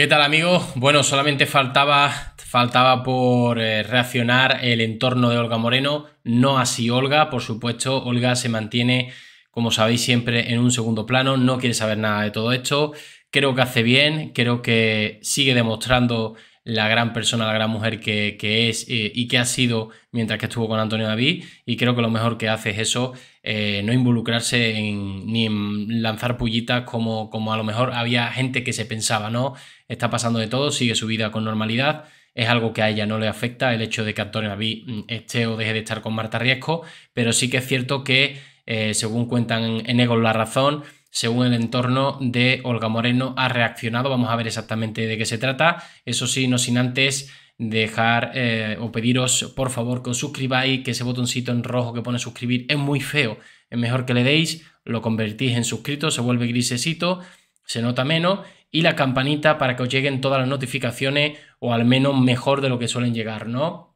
¿Qué tal amigos? Bueno, solamente faltaba, faltaba por eh, reaccionar el entorno de Olga Moreno, no así Olga, por supuesto, Olga se mantiene, como sabéis, siempre en un segundo plano, no quiere saber nada de todo esto, creo que hace bien, creo que sigue demostrando la gran persona, la gran mujer que, es eh, y que ha sido mientras que estuvo con Antonio David y creo que lo mejor que hace es eso, eh, no involucrarse ni en lanzar pullitas como, como a lo mejor había gente que se pensaba, ¿no? está pasando de todo, sigue su vida con normalidad. Es algo que a ella no le afecta el hecho de que Antonio David mm, esté o deje de estar con Marta Riesco, pero sí que es cierto que, eh, según cuentan en Ego La Razón, según el entorno de Olga Moreno ha reaccionado. Vamos a ver exactamente de qué se trata. Eso sí, no sin antes dejar eh, o pediros por favor que os suscribáis, que ese botoncito en rojo que pone suscribir es muy feo. Es mejor que le deis, lo convertís en suscrito, se vuelve grisecito, se nota menos y la campanita para que os lleguen todas las notificaciones o al menos mejor de lo que suelen llegar, ¿no?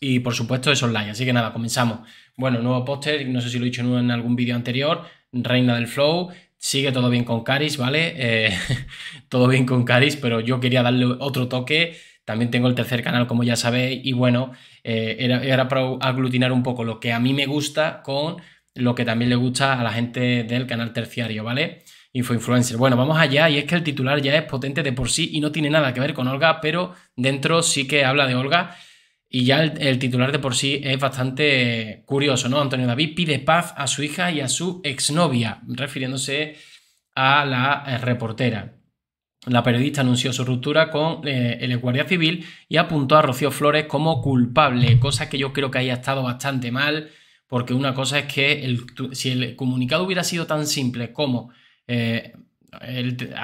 Y por supuesto es online, así que nada, comenzamos. Bueno, nuevo póster, no sé si lo he dicho en algún vídeo anterior, Reina del Flow, sigue todo bien con Caris, ¿vale? Eh, todo bien con Caris, pero yo quería darle otro toque. También tengo el tercer canal, como ya sabéis, y bueno, eh, era para aglutinar un poco lo que a mí me gusta con lo que también le gusta a la gente del canal terciario, ¿vale? infoinfluencer. Bueno, vamos allá y es que el titular ya es potente de por sí y no tiene nada que ver con Olga, pero dentro sí que habla de Olga y ya el, titular de por sí es bastante curioso, ¿no? Antonio David pide paz a su hija y a su exnovia, refiriéndose a la eh, reportera. La periodista anunció su ruptura con eh, el Guardia Civil y apuntó a Rocío Flores como culpable, cosa que yo creo que haya estado bastante mal, porque una cosa es que si el comunicado hubiera sido tan simple como eh,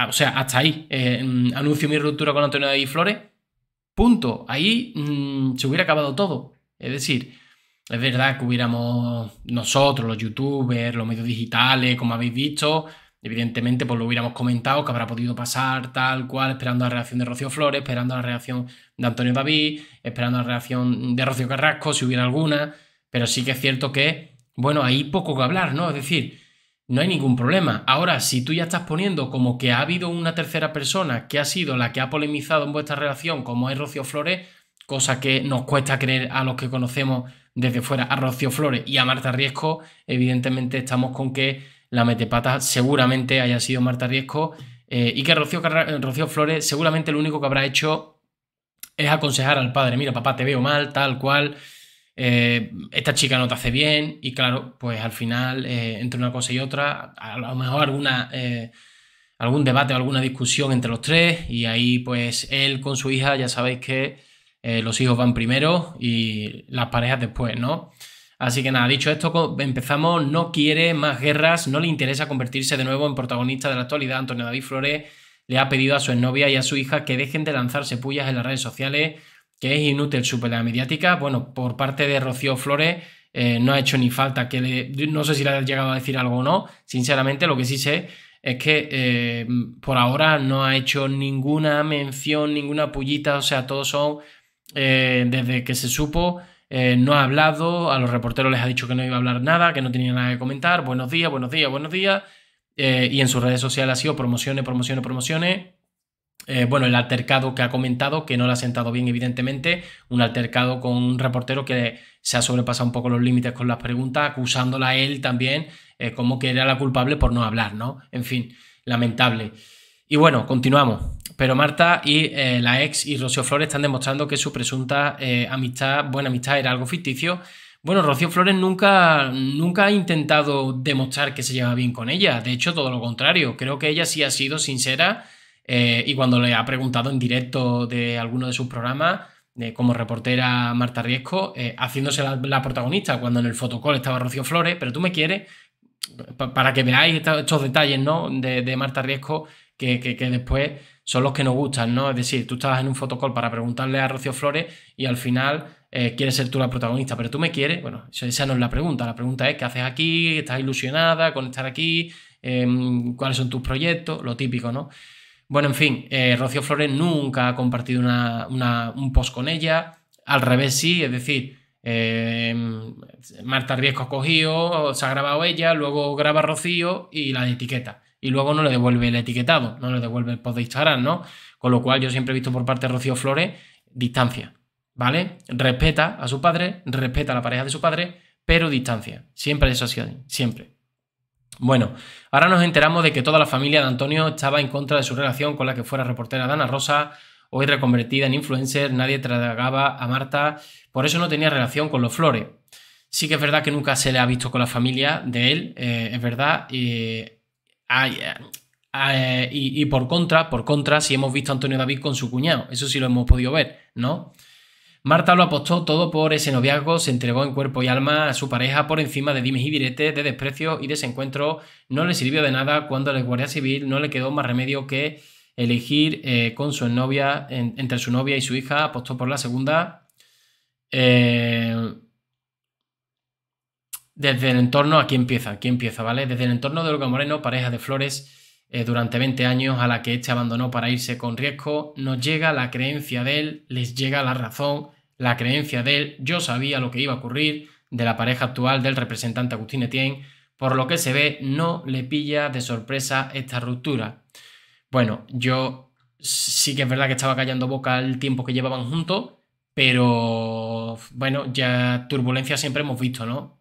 o sea, hasta ahí. Eh, anuncio mi ruptura con Antonio David Flores. Punto. Ahí mm, se hubiera acabado todo. Es decir, es verdad que hubiéramos nosotros, los youtubers, los medios digitales, como habéis visto, evidentemente pues lo hubiéramos comentado, que habrá podido pasar tal cual, esperando la reacción de Rocío Flores, esperando la reacción de Antonio David, esperando la reacción de Rocío Carrasco, si hubiera alguna, pero sí que es cierto que, bueno, hay poco que hablar, ¿no? Es decir, no hay ningún mm. problema. Ahora, si tú ya estás poniendo como que ha habido una tercera persona que ha sido la que ha polemizado en vuestra relación, como es Rocío Flores, cosa que nos cuesta creer a los que conocemos desde fuera, a Rocío Flores y a Marta Riesco, evidentemente estamos con que la metepata seguramente haya sido Marta Riesco eh, y que eh, Rocío Flores seguramente lo único que habrá hecho es aconsejar al padre, mira papá, te veo mal, tal cual, eh, esta chica no te hace bien y claro, pues al final eh, entre una cosa y otra, a lo mejor alguna, eh, algún debate o alguna discusión entre los tres y ahí pues él con su hija ya sabéis que los hijos van primero y las parejas después, ¿no? Así que nada, dicho esto, empezamos. No quiere más guerras, no le interesa convertirse de nuevo en protagonista de la actualidad. Antonio David Flores le ha pedido a su novia y a su hija que dejen de lanzarse pullas en las redes sociales que es inútil su pelea mediática. Bueno, por parte de Rocío Flores eh, no ha hecho ni falta que le... No sé si le ha llegado a decir algo o no. Sinceramente, lo que sí sé es que eh, por ahora no ha hecho ninguna mención, ninguna pullita. O sea, todos son, eh, desde que se supo, no ha hablado. A los reporteros les ha dicho que no iba a hablar nada, que no tenía nada que comentar. Buenos días, buenos días, buenos días. y en sus redes sociales ha sido promociones, promociones, promociones eh, bueno, el altercado que ha comentado, que no la ha sentado bien, evidentemente, un altercado con un reportero que se ha sobrepasado un poco los límites con las preguntas, acusándola a él también eh, como que era la culpable por no hablar, ¿no? En fin, lamentable. Y bueno, continuamos. Pero Marta y eh, la ex y Rocío Flores están demostrando que su presunta amistad, buena amistad, era algo ficticio. Bueno, Rocío Flores nunca, nunca ha intentado demostrar que se lleva bien con ella. De hecho, todo lo contrario. Creo que ella sí ha sido sincera eh, y cuando le ha preguntado en directo de alguno de sus programas, eh, como reportera Marta Riesco, eh, haciéndose la, protagonista, cuando en el fotocall estaba Rocío Flores, pero tú me quieres, para que veáis estos detalles de, Marta Riesco, que, después son los que nos gustan, ¿no? Es decir, tú estabas en un fotocall para preguntarle a Rocío Flores y al final quieres ser tú la protagonista, pero tú me quieres, bueno, esa no es la pregunta, la pregunta es, ¿qué haces aquí? ¿Estás ilusionada con estar aquí? Em, ¿Cuáles son tus proyectos? Lo típico, ¿no? Bueno, en fin, eh, Rocío Flores nunca ha compartido un post con ella, al revés sí, es decir, em, Marta Riesco ha cogido, se ha grabado ella, luego graba Rocío y la etiqueta. Y luego no le devuelve el etiquetado, no le devuelve el post de Instagram, ¿no? Con lo cual yo siempre he visto por parte de Rocío Flores distancia, ¿vale? Respeta a su padre, respeta a la pareja de su padre, pero distancia. Siempre eso ha sido, siempre. Bueno, ahora nos enteramos de que toda la familia de Antonio estaba en contra de su relación con la que fuera reportera Dana Rosa, hoy reconvertida en influencer, nadie tragaba a Marta, por eso no tenía relación con los Flores. Sí que es verdad que nunca se le ha visto con la familia de él, eh, es verdad. y, por contra, por contra, sí hemos visto a Antonio David con su cuñado, eso sí lo hemos podido ver, ¿no? Marta lo apostó todo por ese noviazgo, se entregó en cuerpo y alma a su pareja por encima de dimes y diretes, de desprecio y desencuentro. No le sirvió de nada cuando la Guardia Civil no le quedó más remedio que elegir eh, con su novia, entre su novia y su hija, apostó por la segunda. Eh, desde el entorno, aquí empieza, aquí empieza, ¿vale? Desde el entorno de Olga Moreno, pareja de Flores, eh, durante 20 años a la que este abandonó para irse con riesgo, nos llega la creencia de él, les llega la razón, la creencia de él, yo sabía lo que iba a ocurrir, de la pareja actual del representante Agustín Etienne, por lo que se ve no le pilla de sorpresa esta ruptura. Bueno, yo sí que es verdad que estaba callando boca el tiempo que llevaban juntos, pero bueno, ya turbulencia siempre hemos visto, ¿no?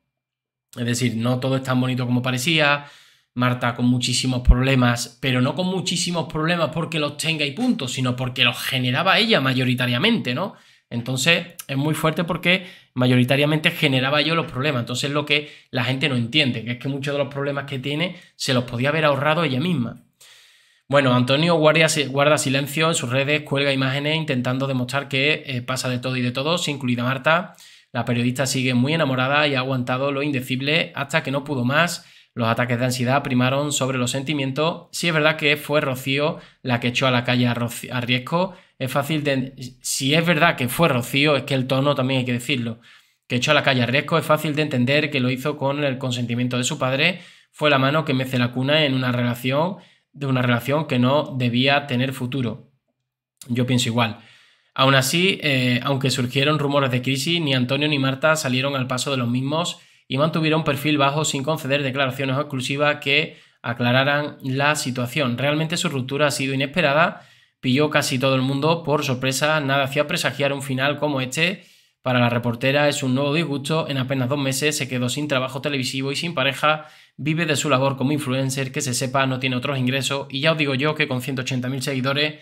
Es decir, no todo es tan bonito como parecía, Marta con muchísimos problemas, pero no con muchísimos problemas porque los tenga y punto, sino porque los generaba ella mayoritariamente, ¿no? Entonces es muy fuerte porque mayoritariamente generaba yo los problemas. Entonces es lo que la gente no entiende, que es que muchos de los problemas que tiene se los podía haber ahorrado ella misma. Bueno, Antonio guarda silencio en sus redes, cuelga imágenes intentando demostrar que eh, pasa de todo y de todos, incluida Marta. La periodista sigue muy enamorada y ha aguantado lo indecible hasta que no pudo más los ataques de ansiedad primaron sobre los sentimientos. Si es verdad que fue Rocío la que echó a la calle a, riesgo, es fácil de... Si es verdad que fue Rocío, es que el tono también hay que decirlo, que echó a la calle a es fácil de entender que lo hizo con el consentimiento de su padre. Fue la mano que mece la cuna en una relación de una relación que no debía tener futuro. Yo pienso igual. Aún así, eh, aunque surgieron rumores de crisis, ni Antonio ni Marta salieron al paso de los mismos y mantuvieron un perfil bajo sin conceder declaraciones exclusivas que aclararan la situación. Realmente su ruptura ha sido inesperada, pilló casi todo el mundo por sorpresa, nada hacía presagiar un final como este. Para la reportera es un nuevo disgusto, en apenas dos meses se quedó sin trabajo televisivo y sin pareja, vive de su labor como influencer, que se sepa no tiene otros ingresos y ya os digo yo que con 180.000 seguidores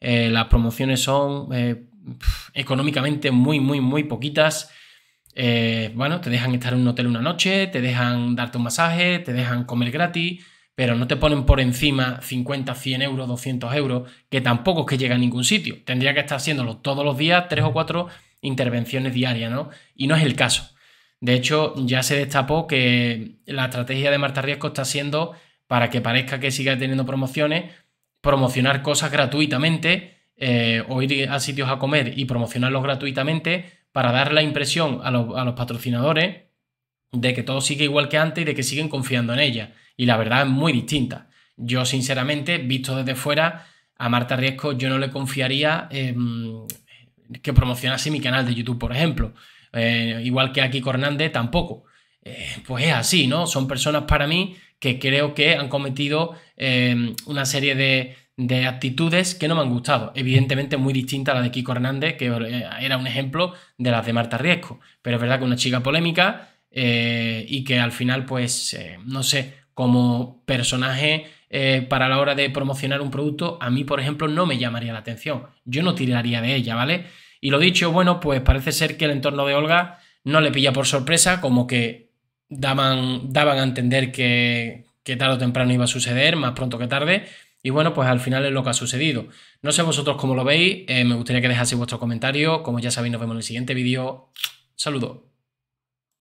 eh, las promociones son eh, económicamente muy, muy, muy poquitas eh, bueno, te dejan estar en un hotel una noche, te dejan darte un masaje, te dejan comer gratis, pero no te ponen por encima 50, 100 euros, 200 euros, que tampoco es que llegue a ningún sitio. Tendría que estar haciéndolo todos los días, tres o cuatro intervenciones diarias, ¿no? Y no es el caso. De hecho, ya se destapó que la estrategia de Marta Riesco está siendo, para que parezca que siga teniendo promociones, promocionar cosas gratuitamente eh, o ir a sitios a comer y promocionarlos gratuitamente para dar la impresión a los, patrocinadores de que todo sigue igual que antes y de que siguen confiando en ella. Y la verdad es muy distinta. Yo, sinceramente, visto desde fuera, a Marta Riesco yo no le confiaría em, que promocionase mi canal de YouTube, por ejemplo. Eh, igual que a Kiko Hernández, tampoco. Eh, pues es así, ¿no? Son personas para mí que creo que han cometido em, una serie de, de actitudes que no me han gustado. Evidentemente muy distinta a la de Kiko Hernández, que eh, era un ejemplo de las de Marta Riesco. Pero es verdad que una chica polémica eh, y que al final, pues, eh, no sé, como personaje para la hora de promocionar un producto, a mí, por ejemplo, no me llamaría la atención. Yo no tiraría de ella, ¿vale? Y lo dicho, bueno, pues parece ser que el entorno de Olga no le pilla por sorpresa, como que daban, daban a entender que, que tarde o temprano iba a suceder, más pronto que tarde y bueno, pues al final es lo que ha sucedido. No sé vosotros cómo lo veis, eh, me gustaría que dejaseis vuestro comentario. Como ya sabéis, nos vemos en el siguiente vídeo. Saludos.